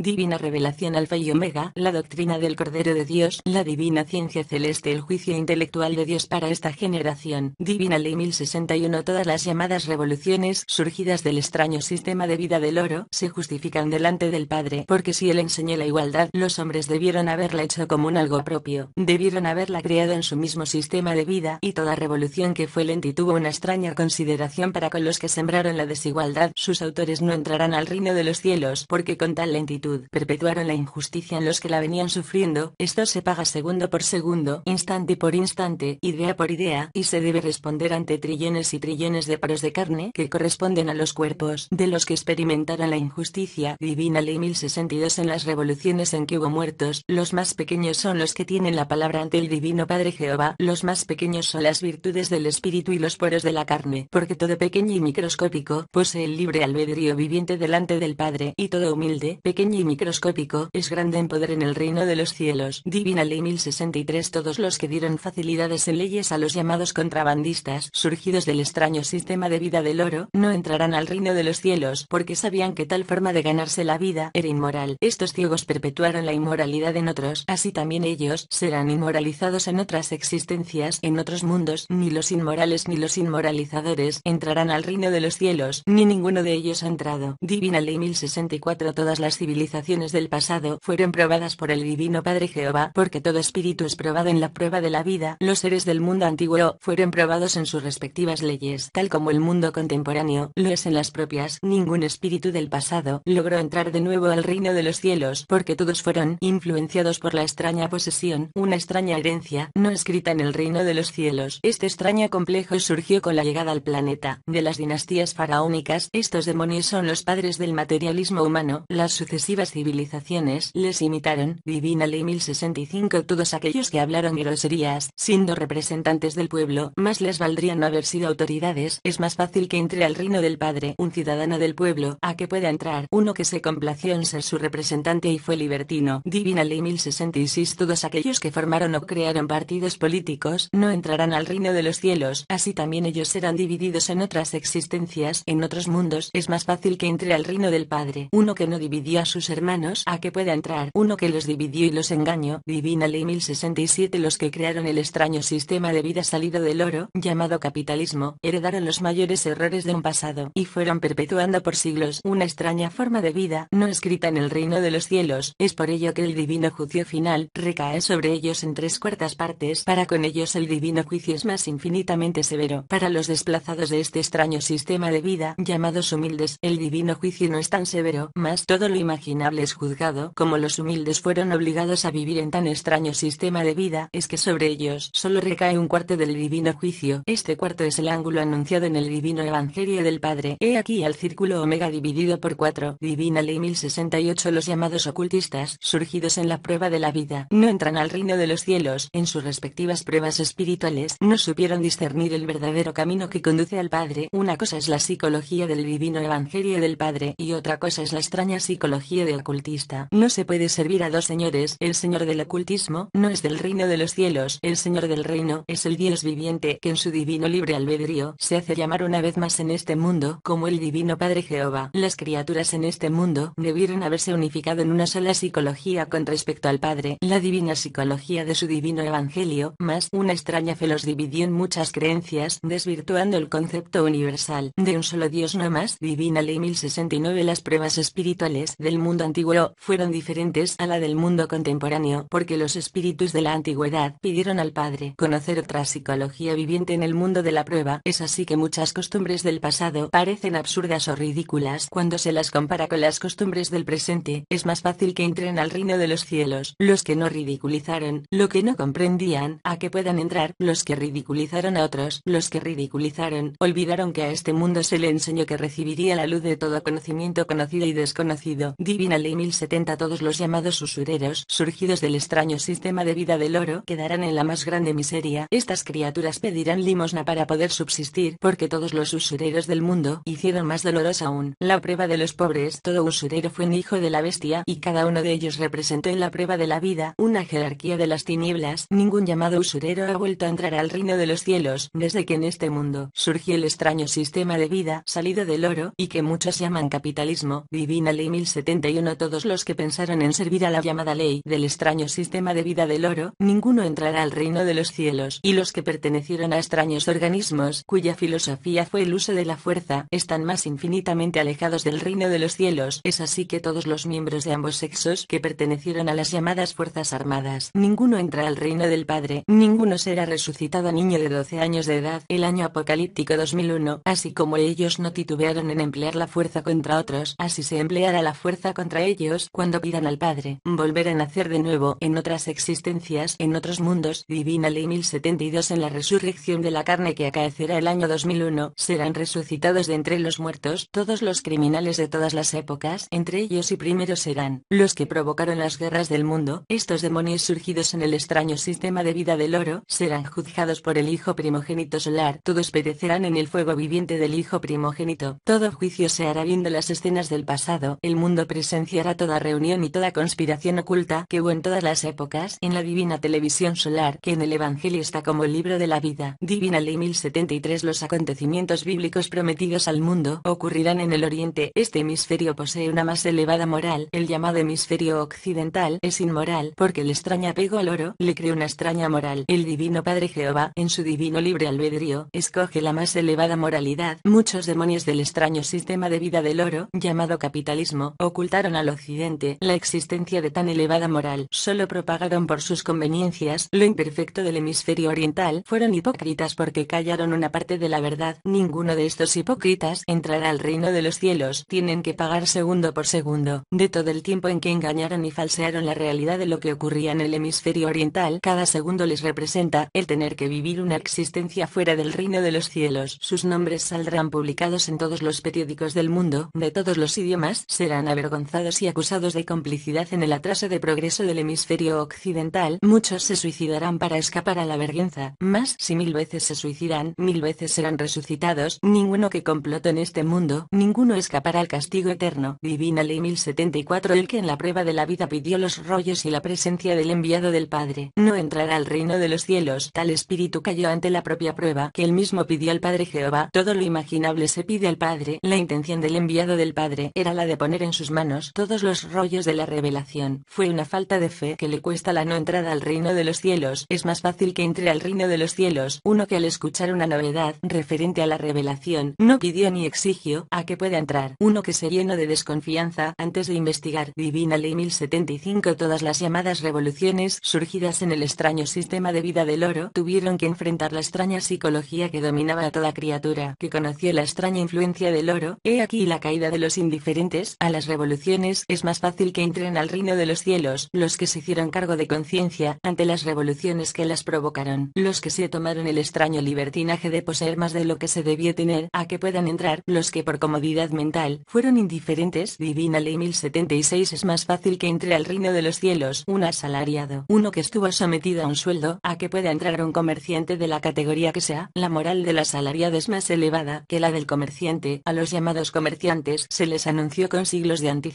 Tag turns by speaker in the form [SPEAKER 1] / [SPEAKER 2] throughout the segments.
[SPEAKER 1] Divina revelación alfa y omega, la doctrina del Cordero de Dios, la divina ciencia celeste, el juicio intelectual de Dios para esta generación, divina ley 1061 Todas las llamadas revoluciones surgidas del extraño sistema de vida del oro se justifican delante del Padre, porque si Él enseñó la igualdad, los hombres debieron haberla hecho como un algo propio, debieron haberla creado en su mismo sistema de vida, y toda revolución que fue lenta tuvo una extraña consideración para con los que sembraron la desigualdad, sus autores no entrarán al reino de los cielos, porque con tal lentitud perpetuaron la injusticia en los que la venían sufriendo, esto se paga segundo por segundo, instante por instante, idea por idea, y se debe responder ante trillones y trillones de paros de carne que corresponden a los cuerpos de los que experimentaron la injusticia, divina ley 1062 en las revoluciones en que hubo muertos, los más pequeños son los que tienen la palabra ante el divino Padre Jehová, los más pequeños son las virtudes del espíritu y los poros de la carne, porque todo pequeño y microscópico posee el libre albedrío viviente delante del Padre, y todo humilde, pequeño y microscópico, es grande en poder en el reino de los cielos. Divina Ley 1063 Todos los que dieron facilidades en leyes a los llamados contrabandistas, surgidos del extraño sistema de vida del oro, no entrarán al reino de los cielos, porque sabían que tal forma de ganarse la vida era inmoral. Estos ciegos perpetuaron la inmoralidad en otros, así también ellos serán inmoralizados en otras existencias, en otros mundos, ni los inmorales ni los inmoralizadores entrarán al reino de los cielos, ni ninguno de ellos ha entrado. Divina Ley 1064 Todas las civilizaciones civilizaciones del pasado fueron probadas por el Divino Padre Jehová, porque todo espíritu es probado en la prueba de la vida. Los seres del mundo antiguo fueron probados en sus respectivas leyes, tal como el mundo contemporáneo lo es en las propias. Ningún espíritu del pasado logró entrar de nuevo al reino de los cielos, porque todos fueron influenciados por la extraña posesión, una extraña herencia, no escrita en el reino de los cielos. Este extraño complejo surgió con la llegada al planeta de las dinastías faraónicas. Estos demonios son los padres del materialismo humano, las civilizaciones les imitaron, divina ley 1065 todos aquellos que hablaron groserías, siendo representantes del pueblo, más les valdría no haber sido autoridades, es más fácil que entre al reino del Padre un ciudadano del pueblo, a que pueda entrar uno que se complació en ser su representante y fue libertino, divina ley 1066 todos aquellos que formaron o crearon partidos políticos, no entrarán al reino de los cielos, así también ellos serán divididos en otras existencias, en otros mundos, es más fácil que entre al reino del Padre uno que no dividió a su hermanos a que pueda entrar uno que los dividió y los engañó. Divina Ley 1067 Los que crearon el extraño sistema de vida salido del oro, llamado capitalismo, heredaron los mayores errores de un pasado y fueron perpetuando por siglos una extraña forma de vida no escrita en el reino de los cielos. Es por ello que el divino juicio final recae sobre ellos en tres cuartas partes. Para con ellos el divino juicio es más infinitamente severo. Para los desplazados de este extraño sistema de vida, llamados humildes, el divino juicio no es tan severo, más todo lo imagino es juzgado como los humildes fueron obligados a vivir en tan extraño sistema de vida es que sobre ellos solo recae un cuarto del divino juicio. Este cuarto es el ángulo anunciado en el divino evangelio del Padre. He aquí al círculo omega dividido por cuatro. Divina ley 1068 Los llamados ocultistas, surgidos en la prueba de la vida, no entran al reino de los cielos. En sus respectivas pruebas espirituales no supieron discernir el verdadero camino que conduce al Padre. Una cosa es la psicología del divino evangelio del Padre y otra cosa es la extraña psicología de ocultista. No se puede servir a dos señores, el señor del ocultismo no es del reino de los cielos, el señor del reino es el Dios viviente que en su divino libre albedrío se hace llamar una vez más en este mundo como el divino Padre Jehová. Las criaturas en este mundo debieron haberse unificado en una sola psicología con respecto al Padre, la divina psicología de su divino evangelio, más una extraña fe los dividió en muchas creencias, desvirtuando el concepto universal de un solo Dios no más. Divina Ley 1069 Las pruebas espirituales del mundo mundo antiguo fueron diferentes a la del mundo contemporáneo porque los espíritus de la antigüedad pidieron al Padre conocer otra psicología viviente en el mundo de la prueba. Es así que muchas costumbres del pasado parecen absurdas o ridículas cuando se las compara con las costumbres del presente. Es más fácil que entren al reino de los cielos los que no ridiculizaron lo que no comprendían a que puedan entrar los que ridiculizaron a otros, los que ridiculizaron, olvidaron que a este mundo se le enseñó que recibiría la luz de todo conocimiento conocido y desconocido. Divina Ley 1070 todos los llamados usureros surgidos del extraño sistema de vida del oro quedarán en la más grande miseria. Estas criaturas pedirán limosna para poder subsistir porque todos los usureros del mundo hicieron más dolorosa aún la prueba de los pobres. Todo usurero fue un hijo de la bestia y cada uno de ellos representó en la prueba de la vida una jerarquía de las tinieblas. Ningún llamado usurero ha vuelto a entrar al reino de los cielos desde que en este mundo surgió el extraño sistema de vida salido del oro y que muchos llaman capitalismo. Divina Ley 1070 todos los que pensaron en servir a la llamada ley del extraño sistema de vida del oro, ninguno entrará al reino de los cielos, y los que pertenecieron a extraños organismos cuya filosofía fue el uso de la fuerza, están más infinitamente alejados del reino de los cielos. Es así que todos los miembros de ambos sexos que pertenecieron a las llamadas fuerzas armadas, ninguno entra al reino del Padre, ninguno será resucitado niño de 12 años de edad, el año apocalíptico 2001, así como ellos no titubearon en emplear la fuerza contra otros, así se empleará la fuerza contra ellos cuando pidan al Padre volver a nacer de nuevo en otras existencias, en otros mundos. Divina Ley 1072 en la resurrección de la carne que acaecerá el año 2001, serán resucitados de entre los muertos todos los criminales de todas las épocas, entre ellos y primero serán los que provocaron las guerras del mundo, estos demonios surgidos en el extraño sistema de vida del oro, serán juzgados por el Hijo primogénito solar, todos perecerán en el fuego viviente del Hijo primogénito, todo juicio se hará viendo las escenas del pasado, el mundo presenciará toda reunión y toda conspiración oculta que hubo en todas las épocas en la divina televisión solar que en el Evangelio está como el libro de la vida. Divina Ley 1073 Los acontecimientos bíblicos prometidos al mundo ocurrirán en el Oriente. Este hemisferio posee una más elevada moral. El llamado hemisferio occidental es inmoral porque el extraño apego al oro le crea una extraña moral. El divino Padre Jehová, en su divino libre albedrío, escoge la más elevada moralidad. Muchos demonios del extraño sistema de vida del oro, llamado capitalismo, ocultan al occidente la existencia de tan elevada moral, solo propagaron por sus conveniencias lo imperfecto del hemisferio oriental, fueron hipócritas porque callaron una parte de la verdad, ninguno de estos hipócritas entrará al reino de los cielos, tienen que pagar segundo por segundo, de todo el tiempo en que engañaron y falsearon la realidad de lo que ocurría en el hemisferio oriental, cada segundo les representa el tener que vivir una existencia fuera del reino de los cielos, sus nombres saldrán publicados en todos los periódicos del mundo, de todos los idiomas, serán avergonzados y acusados de complicidad en el atraso de progreso del hemisferio occidental, muchos se suicidarán para escapar a la vergüenza, más si mil veces se suicidan, mil veces serán resucitados, ninguno que complote en este mundo, ninguno escapará al castigo eterno. Divina Ley 1074 El que en la prueba de la vida pidió los rollos y la presencia del enviado del Padre, no entrará al reino de los cielos. Tal espíritu cayó ante la propia prueba que él mismo pidió al Padre Jehová. Todo lo imaginable se pide al Padre. La intención del enviado del Padre era la de poner en sus manos todos los rollos de la revelación. Fue una falta de fe que le cuesta la no entrada al reino de los cielos. Es más fácil que entre al reino de los cielos uno que al escuchar una novedad referente a la revelación no pidió ni exigió a que pueda entrar. Uno que se llenó de desconfianza antes de investigar Divina Ley 1075 todas las llamadas revoluciones surgidas en el extraño sistema de vida del oro tuvieron que enfrentar la extraña psicología que dominaba a toda criatura que conoció la extraña influencia del oro. He aquí la caída de los indiferentes a las revoluciones es más fácil que entren al reino de los cielos los que se hicieron cargo de conciencia ante las revoluciones que las provocaron, los que se tomaron el extraño libertinaje de poseer más de lo que se debía tener, a que puedan entrar los que por comodidad mental fueron indiferentes. Divina Ley 1076 es más fácil que entre al reino de los cielos un asalariado, uno que estuvo sometido a un sueldo, a que pueda entrar un comerciante de la categoría que sea. La moral de la asalariado es más elevada que la del comerciante. A los llamados comerciantes se les anunció con siglos de antigüedad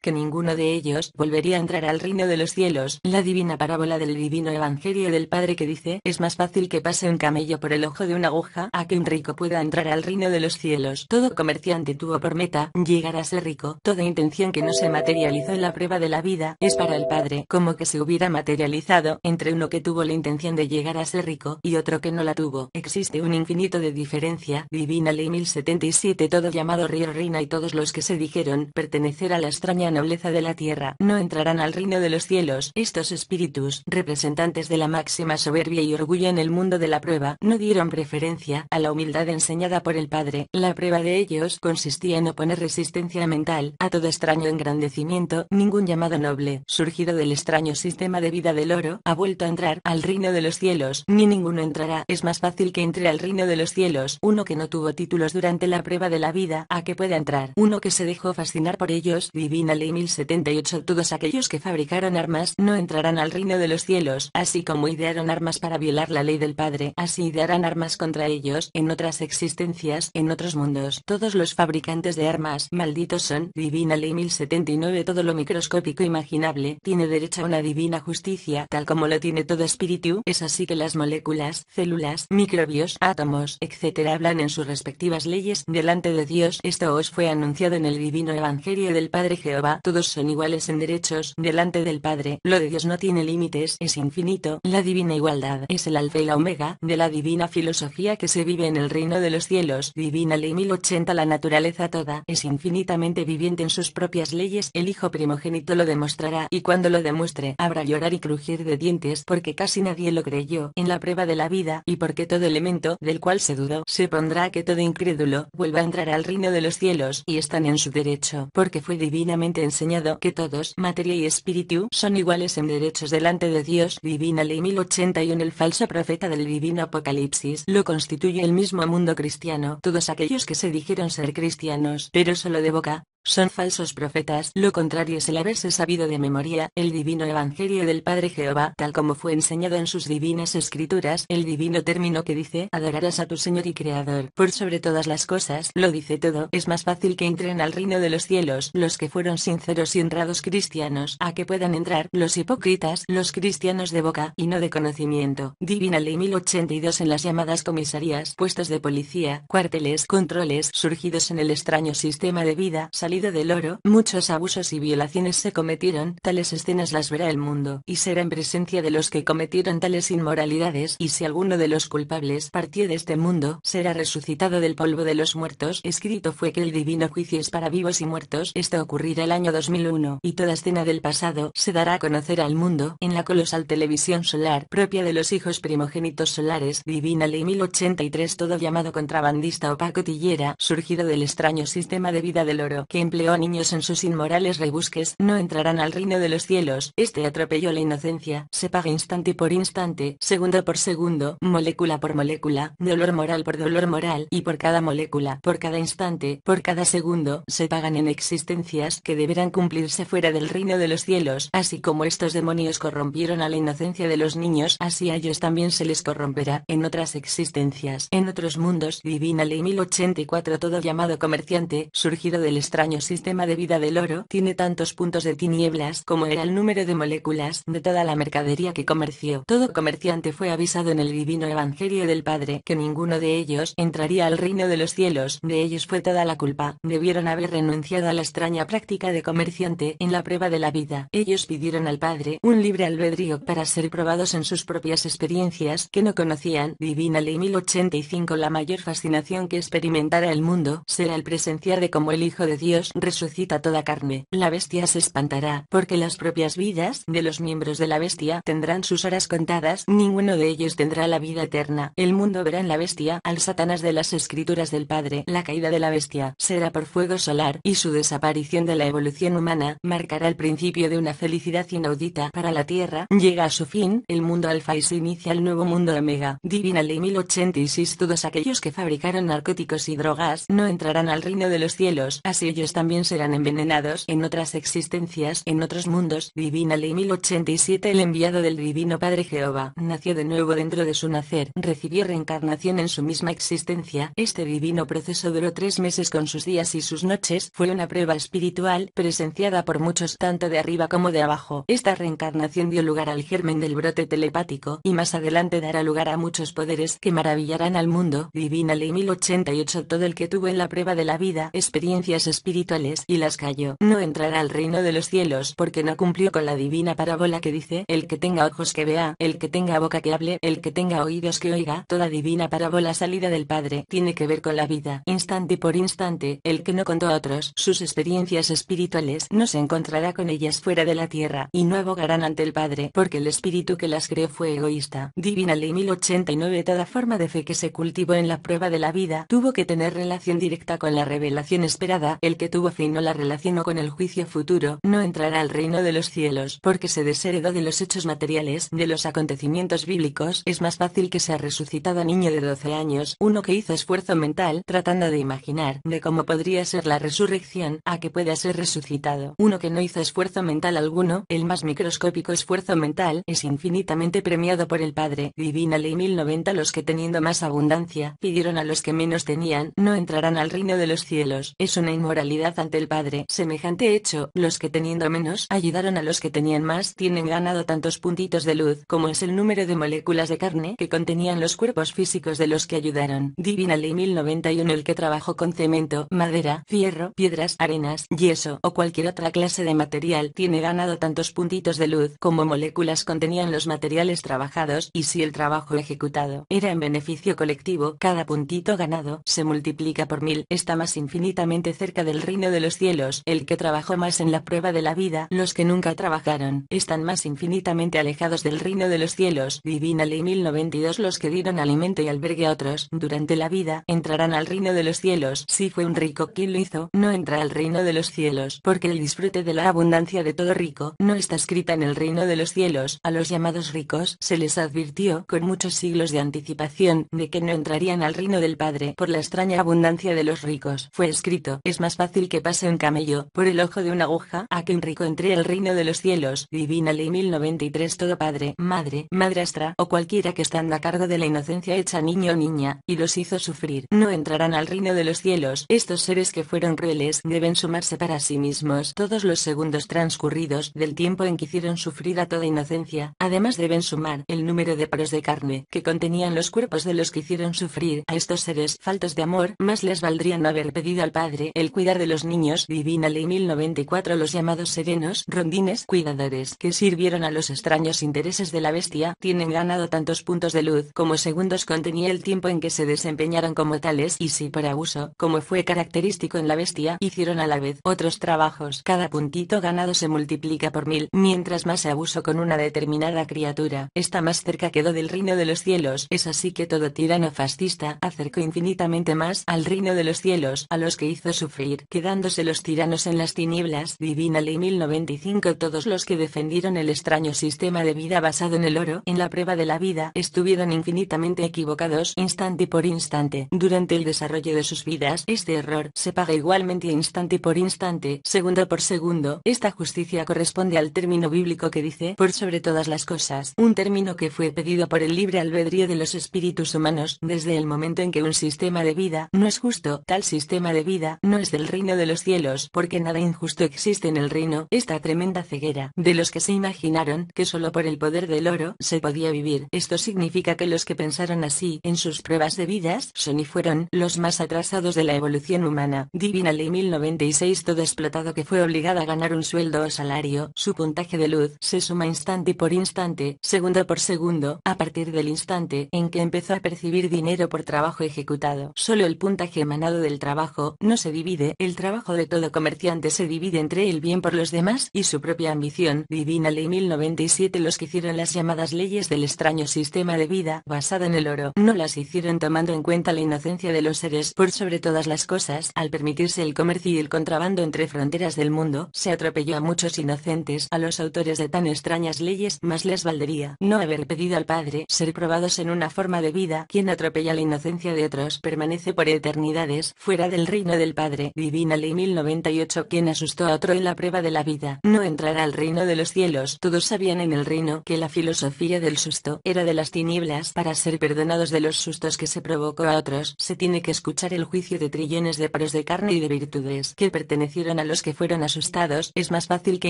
[SPEAKER 1] que ninguno de ellos volvería a entrar al reino de los cielos. La divina parábola del divino evangelio del Padre que dice, es más fácil que pase un camello por el ojo de una aguja a que un rico pueda entrar al reino de los cielos. Todo comerciante tuvo por meta llegar a ser rico. Toda intención que no se materializó en la prueba de la vida es para el Padre como que se hubiera materializado entre uno que tuvo la intención de llegar a ser rico y otro que no la tuvo. Existe un infinito de diferencia. Divina Ley 1077 todo llamado Río Reina y todos los que se dijeron pertenecen a la extraña nobleza de la tierra, no entrarán al reino de los cielos. Estos espíritus, representantes de la máxima soberbia y orgullo en el mundo de la prueba, no dieron preferencia a la humildad enseñada por el Padre. La prueba de ellos consistía en oponer resistencia mental a todo extraño engrandecimiento, ningún llamado noble, surgido del extraño sistema de vida del oro, ha vuelto a entrar al reino de los cielos, ni ninguno entrará. Es más fácil que entre al reino de los cielos uno que no tuvo títulos durante la prueba de la vida a que pueda entrar uno que se dejó fascinar por ello Dios, Divina Ley 1078 Todos aquellos que fabricaron armas no entrarán al reino de los cielos, así como idearon armas para violar la ley del Padre, así idearán armas contra ellos, en otras existencias, en otros mundos. Todos los fabricantes de armas, malditos son, Divina Ley 1079 Todo lo microscópico imaginable, tiene derecho a una divina justicia, tal como lo tiene todo espíritu, es así que las moléculas, células, microbios, átomos, etc. hablan en sus respectivas leyes delante de Dios. Esto os fue anunciado en el Divino Evangelio del Padre Jehová todos son iguales en derechos delante del Padre. Lo de Dios no tiene límites, es infinito. La divina igualdad es el alfa y la omega de la divina filosofía que se vive en el reino de los cielos. Divina ley 1080 La naturaleza toda es infinitamente viviente en sus propias leyes. El Hijo primogénito lo demostrará y cuando lo demuestre habrá llorar y crujir de dientes porque casi nadie lo creyó en la prueba de la vida y porque todo elemento del cual se dudó se pondrá que todo incrédulo vuelva a entrar al reino de los cielos y están en su derecho porque fue divinamente enseñado que todos, materia y espíritu, son iguales en derechos delante de Dios. Divina Ley 1081 El falso profeta del divino Apocalipsis lo constituye el mismo mundo cristiano. Todos aquellos que se dijeron ser cristianos, pero solo de boca, son falsos profetas, lo contrario es el haberse sabido de memoria el divino evangelio del Padre Jehová, tal como fue enseñado en sus divinas escrituras, el divino término que dice, adorarás a tu Señor y Creador, por sobre todas las cosas, lo dice todo, es más fácil que entren al reino de los cielos los que fueron sinceros y honrados cristianos, a que puedan entrar los hipócritas, los cristianos de boca y no de conocimiento. Divina Ley 1082 en las llamadas comisarías, puestos de policía, cuarteles, controles, surgidos en el extraño sistema de vida, del oro, muchos abusos y violaciones se cometieron, tales escenas las verá el mundo, y será en presencia de los que cometieron tales inmoralidades, y si alguno de los culpables partió de este mundo, será resucitado del polvo de los muertos, escrito fue que el divino juicio es para vivos y muertos, esto ocurrirá el año 2001, y toda escena del pasado se dará a conocer al mundo, en la colosal televisión solar, propia de los hijos primogénitos solares, Divina Ley 1083 todo llamado contrabandista o pacotillera, surgido del extraño sistema de vida del oro que empleó a niños en sus inmorales rebusques, no entrarán al reino de los cielos. Este atropelló la inocencia, se paga instante por instante, segundo por segundo, molécula por molécula, dolor moral por dolor moral, y por cada molécula, por cada instante, por cada segundo, se pagan en existencias que deberán cumplirse fuera del reino de los cielos, así como estos demonios corrompieron a la inocencia de los niños, así a ellos también se les corromperá en otras existencias, en otros mundos. Divina Ley 1084 Todo llamado comerciante, surgido del extraño sistema de vida del oro tiene tantos puntos de tinieblas como era el número de moléculas de toda la mercadería que comerció. Todo comerciante fue avisado en el divino evangelio del Padre que ninguno de ellos entraría al reino de los cielos. De ellos fue toda la culpa. Debieron haber renunciado a la extraña práctica de comerciante en la prueba de la vida. Ellos pidieron al Padre un libre albedrío para ser probados en sus propias experiencias que no conocían. Divina Ley 1085 La mayor fascinación que experimentara el mundo será el presenciar de cómo el Hijo de Dios resucita toda carne. La bestia se espantará, porque las propias vidas de los miembros de la bestia tendrán sus horas contadas, ninguno de ellos tendrá la vida eterna. El mundo verá en la bestia al Satanás de las escrituras del Padre. La caída de la bestia será por fuego solar, y su desaparición de la evolución humana marcará el principio de una felicidad inaudita para la Tierra. Llega a su fin, el mundo alfa y se inicia el nuevo mundo omega. Divina Ley 1086 Todos aquellos que fabricaron narcóticos y drogas no entrarán al reino de los cielos, así ellos también serán envenenados en otras existencias, en otros mundos. Divina Ley 1087 El enviado del Divino Padre Jehová nació de nuevo dentro de su nacer, recibió reencarnación en su misma existencia. Este divino proceso duró tres meses con sus días y sus noches. Fue una prueba espiritual presenciada por muchos tanto de arriba como de abajo. Esta reencarnación dio lugar al germen del brote telepático y más adelante dará lugar a muchos poderes que maravillarán al mundo. Divina Ley 1088 Todo el que tuvo en la prueba de la vida experiencias espirituales espirituales y las cayó No entrará al reino de los cielos porque no cumplió con la divina parábola que dice, el que tenga ojos que vea, el que tenga boca que hable, el que tenga oídos que oiga. Toda divina parábola salida del Padre tiene que ver con la vida, instante por instante, el que no contó a otros sus experiencias espirituales no se encontrará con ellas fuera de la tierra y no abogarán ante el Padre porque el espíritu que las creó fue egoísta. Divina Ley 1089 Toda forma de fe que se cultivó en la prueba de la vida tuvo que tener relación directa con la revelación esperada, el que tuvo fin no la relacionó con el juicio futuro, no entrará al reino de los cielos, porque se desheredó de los hechos materiales, de los acontecimientos bíblicos, es más fácil que sea resucitado niño de 12 años, uno que hizo esfuerzo mental, tratando de imaginar, de cómo podría ser la resurrección, a que pueda ser resucitado, uno que no hizo esfuerzo mental alguno, el más microscópico esfuerzo mental, es infinitamente premiado por el Padre, Divina Ley 1090 los que teniendo más abundancia, pidieron a los que menos tenían, no entrarán al reino de los cielos, es una inmoralidad ante el Padre. Semejante hecho, los que teniendo menos ayudaron a los que tenían más tienen ganado tantos puntitos de luz como es el número de moléculas de carne que contenían los cuerpos físicos de los que ayudaron. Divina Ley 1091 El que trabajó con cemento, madera, fierro, piedras, arenas, yeso o cualquier otra clase de material tiene ganado tantos puntitos de luz como moléculas contenían los materiales trabajados y si el trabajo ejecutado era en beneficio colectivo, cada puntito ganado se multiplica por mil, está más infinitamente cerca del reino de los cielos. El que trabajó más en la prueba de la vida, los que nunca trabajaron, están más infinitamente alejados del reino de los cielos. Divina Ley 1092 Los que dieron alimento y albergue a otros durante la vida, entrarán al reino de los cielos. Si fue un rico quien lo hizo, no entra al reino de los cielos, porque el disfrute de la abundancia de todo rico no está escrita en el reino de los cielos. A los llamados ricos se les advirtió con muchos siglos de anticipación de que no entrarían al reino del Padre por la extraña abundancia de los ricos. Fue escrito, es más fácil que pase un camello por el ojo de una aguja a que un rico entre el reino de los cielos, divina ley 1093 todo padre, madre, madrastra o cualquiera que estando a cargo de la inocencia hecha niño o niña, y los hizo sufrir, no entrarán al reino de los cielos, estos seres que fueron crueles deben sumarse para sí mismos todos los segundos transcurridos del tiempo en que hicieron sufrir a toda inocencia, además deben sumar el número de paros de carne que contenían los cuerpos de los que hicieron sufrir a estos seres faltos de amor, más les valdría no haber pedido al Padre el cuidar los niños Divina Ley 1094 los llamados serenos rondines cuidadores que sirvieron a los extraños intereses de la bestia tienen ganado tantos puntos de luz como segundos contenía el tiempo en que se desempeñaron como tales y si por abuso, como fue característico en la bestia, hicieron a la vez otros trabajos. Cada puntito ganado se multiplica por mil, mientras más abuso con una determinada criatura, está más cerca quedó del reino de los cielos. Es así que todo tirano fascista acercó infinitamente más al reino de los cielos a los que hizo sufrir quedándose los tiranos en las tinieblas. Divina Ley 1095 Todos los que defendieron el extraño sistema de vida basado en el oro en la prueba de la vida estuvieron infinitamente equivocados instante por instante. Durante el desarrollo de sus vidas, este error se paga igualmente instante por instante, segundo por segundo. Esta justicia corresponde al término bíblico que dice por sobre todas las cosas, un término que fue pedido por el libre albedrío de los espíritus humanos desde el momento en que un sistema de vida no es justo, tal sistema de vida no es del rey de los cielos, porque nada injusto existe en el reino, esta tremenda ceguera de los que se imaginaron que solo por el poder del oro se podía vivir. Esto significa que los que pensaron así en sus pruebas de vidas son y fueron los más atrasados de la evolución humana. Divina Ley 1096 Todo explotado que fue obligada a ganar un sueldo o salario, su puntaje de luz se suma instante por instante, segundo por segundo, a partir del instante en que empezó a percibir dinero por trabajo ejecutado. Solo el puntaje emanado del trabajo no se divide el trabajo de todo comerciante se divide entre el bien por los demás y su propia ambición. Divina Ley 1097 Los que hicieron las llamadas leyes del extraño sistema de vida basada en el oro no las hicieron tomando en cuenta la inocencia de los seres por sobre todas las cosas. Al permitirse el comercio y el contrabando entre fronteras del mundo, se atropelló a muchos inocentes, a los autores de tan extrañas leyes, más les valdría no haber pedido al Padre ser probados en una forma de vida. Quien atropella la inocencia de otros permanece por eternidades fuera del reino del Padre. Divina ley 1098 quien asustó a otro en la prueba de la vida, no entrará al reino de los cielos. Todos sabían en el reino que la filosofía del susto era de las tinieblas para ser perdonados de los sustos que se provocó a otros. Se tiene que escuchar el juicio de trillones de paros de carne y de virtudes que pertenecieron a los que fueron asustados. Es más fácil que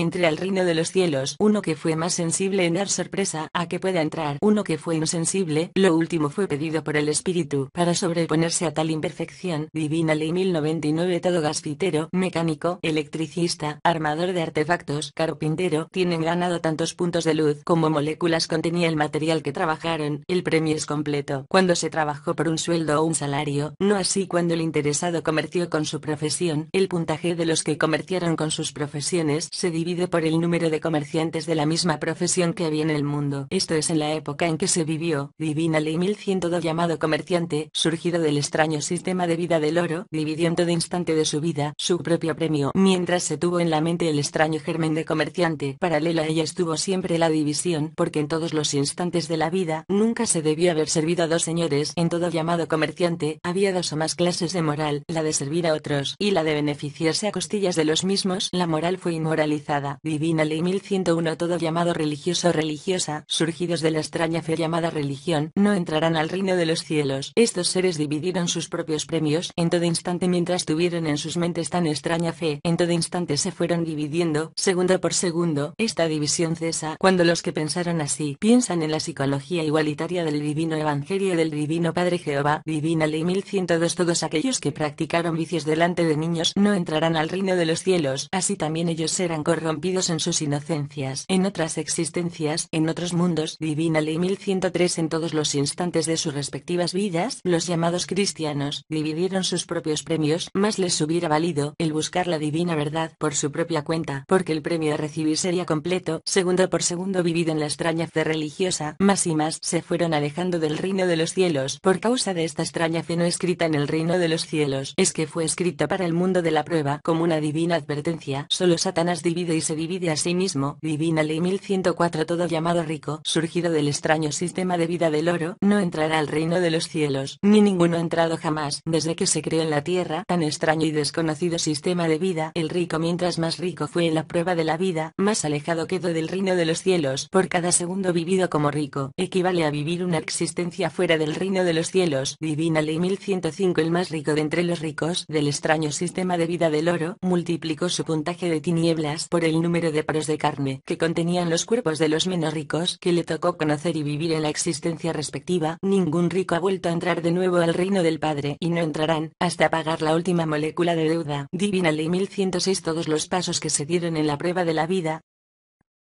[SPEAKER 1] entre al reino de los cielos uno que fue más sensible en dar sorpresa a que pueda entrar uno que fue insensible. Lo último fue pedido por el Espíritu para sobreponerse a tal imperfección. Divina ley 1099 todo Transfitero, mecánico, electricista, armador de artefactos, carpintero, tienen ganado tantos puntos de luz como moléculas contenía el material que trabajaron, el premio es completo cuando se trabajó por un sueldo o un salario, no así cuando el interesado comerció con su profesión, el puntaje de los que comerciaron con sus profesiones se divide por el número de comerciantes de la misma profesión que había en el mundo. Esto es en la época en que se vivió, Divina Ley 1102 llamado comerciante, surgido del extraño sistema de vida del oro, dividiendo de instante de su vida su propio premio. Mientras se tuvo en la mente el extraño germen de comerciante, paralela a ella estuvo siempre la división, porque en todos los instantes de la vida nunca se debió haber servido a dos señores. En todo llamado comerciante había dos o más clases de moral, la de servir a otros y la de beneficiarse a costillas de los mismos. La moral fue inmoralizada. Divina Ley 1101 todo llamado religioso o religiosa, surgidos de la extraña fe llamada religión, no entrarán al reino de los cielos. Estos seres dividieron sus propios premios en todo instante mientras tuvieron en sus mentes tan extraña fe. En todo instante se fueron dividiendo, segundo por segundo. Esta división cesa cuando los que pensaron así piensan en la psicología igualitaria del divino evangelio del divino Padre Jehová, divina ley 1102. Todos aquellos que practicaron vicios delante de niños no entrarán al reino de los cielos, así también ellos serán corrompidos en sus inocencias, en otras existencias, en otros mundos, divina ley 1103 en todos los instantes de sus respectivas vidas, los llamados cristianos dividieron sus propios premios, más les subieron valido el buscar la divina verdad por su propia cuenta, porque el premio a recibir sería completo, segundo por segundo vivido en la extraña fe religiosa, más y más se fueron alejando del reino de los cielos, por causa de esta extraña fe no escrita en el reino de los cielos, es que fue escrita para el mundo de la prueba, como una divina advertencia, solo Satanás divide y se divide a sí mismo, divina ley 1104 todo llamado rico, surgido del extraño sistema de vida del oro, no entrará al reino de los cielos, ni ninguno ha entrado jamás, desde que se creó en la tierra, tan extraño y desconocido conocido sistema de vida. El rico mientras más rico fue en la prueba de la vida, más alejado quedó del reino de los cielos. Por cada segundo vivido como rico, equivale a vivir una existencia fuera del reino de los cielos. Divina Ley 1105 El más rico de entre los ricos del extraño sistema de vida del oro, multiplicó su puntaje de tinieblas por el número de paros de carne que contenían los cuerpos de los menos ricos que le tocó conocer y vivir en la existencia respectiva. Ningún rico ha vuelto a entrar de nuevo al reino del Padre y no entrarán hasta pagar la última molécula de deuda. Divina Ley 1106 Todos los pasos que se dieron en la prueba de la vida,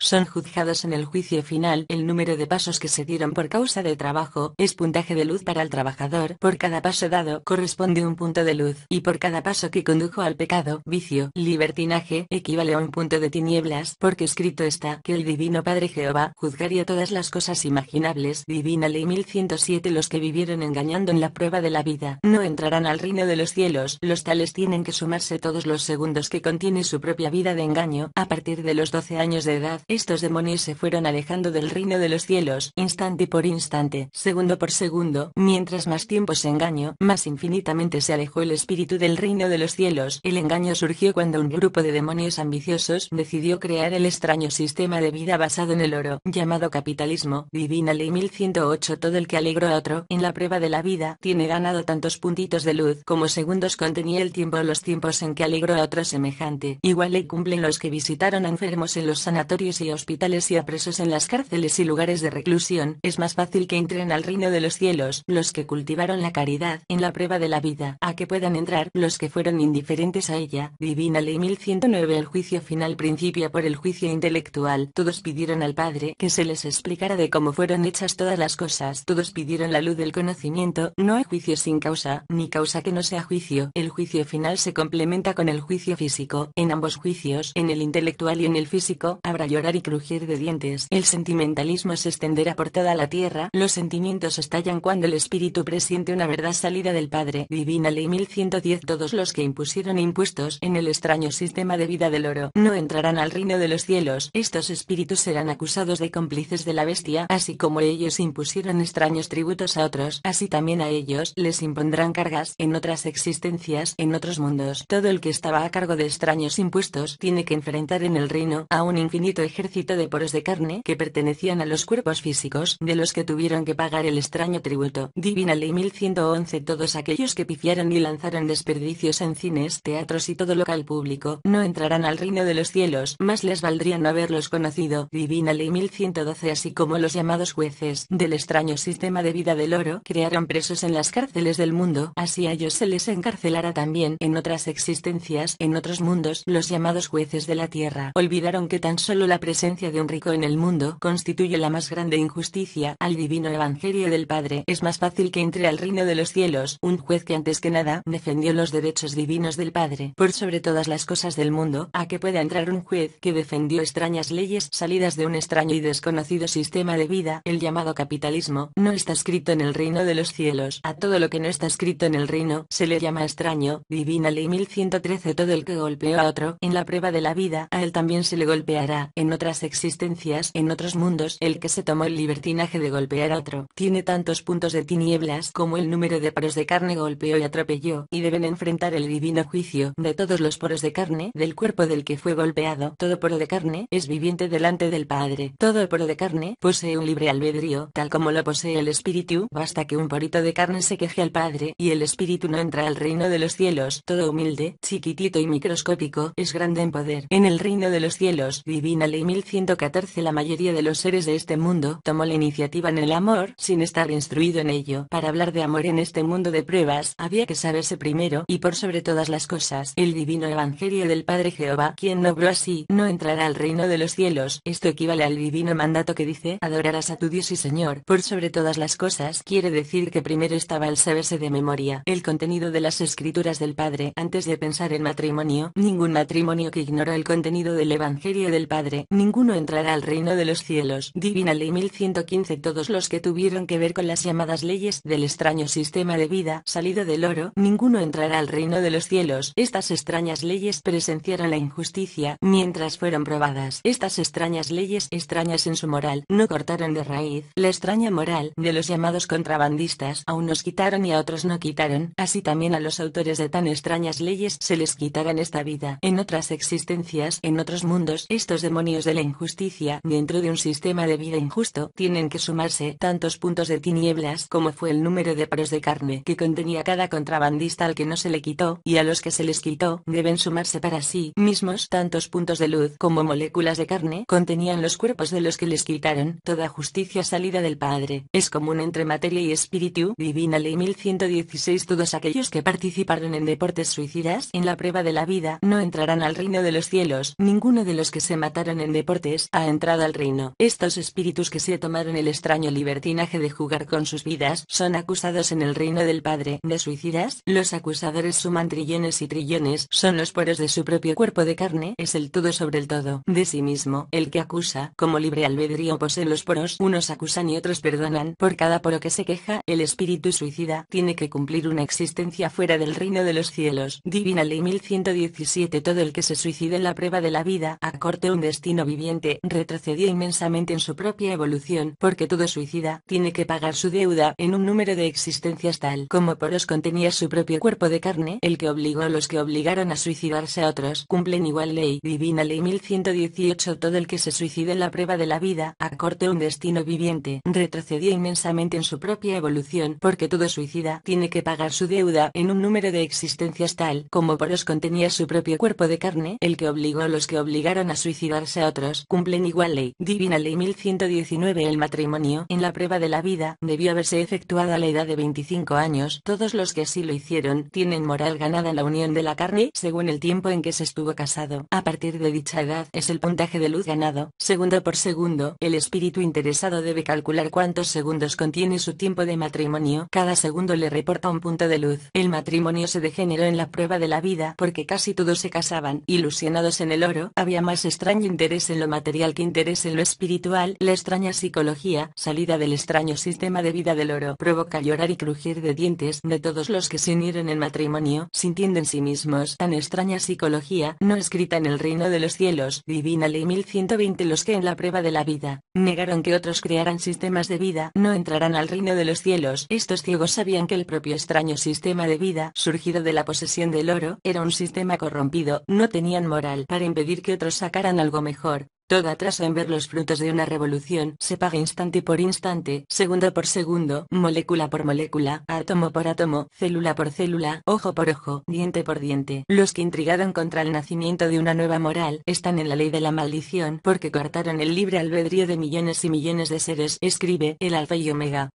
[SPEAKER 1] son juzgados en el juicio final. El número de pasos que se dieron por causa de trabajo es puntaje de luz para el trabajador. Por cada paso dado corresponde un punto de luz y por cada paso que condujo al pecado, vicio, libertinaje, equivale a un punto de tinieblas, porque escrito está que el divino Padre Jehová juzgaría todas las cosas imaginables. Divina Ley 1107 Los que vivieron engañando en la prueba de la vida no entrarán al reino de los cielos. Los tales tienen que sumarse todos los segundos que contiene su propia vida de engaño a partir de los 12 años de edad estos demonios se fueron alejando del reino de los cielos, instante por instante, segundo por segundo, mientras más tiempo se engañó, más infinitamente se alejó el espíritu del reino de los cielos. El engaño surgió cuando un grupo de demonios ambiciosos decidió crear el extraño sistema de vida basado en el oro, llamado capitalismo, Divina Ley 1108 todo el que alegró a otro en la prueba de la vida tiene ganado tantos puntitos de luz como segundos contenía el tiempo los tiempos en que alegró a otro semejante. Igual le cumplen los que visitaron a enfermos en los sanatorios y hospitales y a presos en las cárceles y lugares de reclusión, es más fácil que entren al reino de los cielos los que cultivaron la caridad en la prueba de la vida, a que puedan entrar los que fueron indiferentes a ella. Divina Ley 1109 El juicio final principia por el juicio intelectual. Todos pidieron al Padre que se les explicara de cómo fueron hechas todas las cosas. Todos pidieron la luz del conocimiento. No hay juicio sin causa, ni causa que no sea juicio. El juicio final se complementa con el juicio físico. En ambos juicios, en el intelectual y en el físico, habrá llorar y crujir de dientes. El sentimentalismo se extenderá por toda la tierra. Los sentimientos estallan cuando el espíritu presiente una verdad salida del Padre. Divina Ley 1110 Todos los que impusieron impuestos en el extraño sistema de vida del oro no entrarán al reino de los cielos. Estos espíritus serán acusados de cómplices de la bestia, así como ellos impusieron extraños tributos a otros, así también a ellos les impondrán cargas en otras existencias, en otros mundos. Todo el que estaba a cargo de extraños impuestos tiene que enfrentar en el reino a un infinito ejército de poros de carne que pertenecían a los cuerpos físicos de los que tuvieron que pagar el extraño tributo. Divina Ley 1111 Todos aquellos que pifiaron y lanzaron desperdicios en cines, teatros y todo local público, no entrarán al reino de los cielos, más les valdría no haberlos conocido. Divina Ley 1112 Así como los llamados jueces del extraño sistema de vida del oro crearon presos en las cárceles del mundo, así a ellos se les encarcelará también en otras existencias, en otros mundos, los llamados jueces de la tierra olvidaron que tan solo la presencia de un rico en el mundo constituye la más grande injusticia al divino evangelio del Padre. Es más fácil que entre al reino de los cielos un juez que antes que nada defendió los derechos divinos del Padre por sobre todas las cosas del mundo a que pueda entrar un juez que defendió extrañas leyes salidas de un extraño y desconocido sistema de vida, el llamado capitalismo, no está escrito en el reino de los cielos. A todo lo que no está escrito en el reino se le llama extraño, divina ley 1113 todo el que golpeó a otro en la prueba de la vida, a él también se le golpeará en otras existencias, en otros mundos, el que se tomó el libertinaje de golpear a otro, tiene tantos puntos de tinieblas como el número de poros de carne golpeó y atropelló, y deben enfrentar el divino juicio de todos los poros de carne del cuerpo del que fue golpeado. Todo poro de carne es viviente delante del Padre. Todo poro de carne posee un libre albedrío, tal como lo posee el espíritu. Basta que un porito de carne se queje al Padre, y el espíritu no entra al reino de los cielos. Todo humilde, chiquitito y microscópico, es grande en poder. En el reino de los cielos, divina ley 1114 La mayoría de los seres de este mundo tomó la iniciativa en el amor sin estar instruido en ello. Para hablar de amor en este mundo de pruebas había que saberse primero y por sobre todas las cosas el divino evangelio del Padre Jehová. Quien no así no entrará al reino de los cielos. Esto equivale al divino mandato que dice adorarás a tu Dios y Señor por sobre todas las cosas. Quiere decir que primero estaba el saberse de memoria el contenido de las escrituras del Padre antes de pensar en matrimonio. Ningún matrimonio que ignora el contenido del evangelio del Padre ninguno entrará al reino de los cielos. Divina Ley 1115 Todos los que tuvieron que ver con las llamadas leyes del extraño sistema de vida salido del oro, ninguno entrará al reino de los cielos. Estas extrañas leyes presenciaron la injusticia mientras fueron probadas. Estas extrañas leyes, extrañas en su moral, no cortaron de raíz la extraña moral de los llamados contrabandistas. A unos quitaron y a otros no quitaron, así también a los autores de tan extrañas leyes se les quitarán esta vida. En otras existencias, en otros mundos, estos demonios de la injusticia dentro de un sistema de vida injusto tienen que sumarse tantos puntos de tinieblas como fue el número de paros de carne que contenía cada contrabandista al que no se le quitó y a los que se les quitó deben sumarse para sí mismos tantos puntos de luz como moléculas de carne contenían los cuerpos de los que les quitaron toda justicia salida del Padre es común entre materia y espíritu divina ley 1116 todos aquellos que participaron en deportes suicidas en la prueba de la vida no entrarán al reino de los cielos ninguno de los que se mataron en deportes ha entrado al reino. Estos espíritus que se tomaron el extraño libertinaje de jugar con sus vidas son acusados en el reino del Padre de suicidas. Los acusadores suman trillones y trillones, son los poros de su propio cuerpo de carne, es el todo sobre el todo, de sí mismo. El que acusa, como libre albedrío posee los poros, unos acusan y otros perdonan. Por cada poro que se queja, el espíritu suicida tiene que cumplir una existencia fuera del reino de los cielos. Divina Ley 1117 Todo el que se suicida en la prueba de la vida, acorte un destino viviente retrocedió inmensamente en su propia evolución porque todo suicida tiene que pagar su deuda en un número de existencias tal como Poros contenía su propio cuerpo de carne, el que obligó a los que obligaron a suicidarse a otros cumplen igual ley divina ley 1118 todo el que se suicida en la prueba de la vida acorte un destino viviente retrocedió inmensamente en su propia evolución porque todo suicida tiene que pagar su deuda en un número de existencias tal como Poros contenía su propio cuerpo de carne, el que obligó a los que obligaron a suicidarse otros cumplen igual ley. Divina Ley 1119 El matrimonio en la prueba de la vida debió haberse efectuado a la edad de 25 años. Todos los que así lo hicieron tienen moral ganada en la unión de la carne según el tiempo en que se estuvo casado. A partir de dicha edad es el puntaje de luz ganado, segundo por segundo. El espíritu interesado debe calcular cuántos segundos contiene su tiempo de matrimonio. Cada segundo le reporta un punto de luz. El matrimonio se degeneró en la prueba de la vida porque casi todos se casaban. Ilusionados en el oro, había más extraño interés en lo material que interese en lo espiritual, la extraña psicología, salida del extraño sistema de vida del oro, provoca llorar y crujir de dientes de todos los que se unieron en matrimonio, sintiendo en sí mismos tan extraña psicología, no escrita en el reino de los cielos, divina ley 1120 los que en la prueba de la vida, negaron que otros crearan sistemas de vida, no entrarán al reino de los cielos, estos ciegos sabían que el propio extraño sistema de vida, surgido de la posesión del oro, era un sistema corrompido, no tenían moral para impedir que otros sacaran algo mejor mejor. Todo atraso en ver los frutos de una revolución se paga instante por instante, segundo por segundo, molécula por molécula, átomo por átomo, célula por célula, ojo por ojo, diente por diente. Los que intrigaron contra el nacimiento de una nueva moral están en la ley de la maldición porque cortaron el libre albedrío de millones y millones de seres, escribe el Alfa y Omega.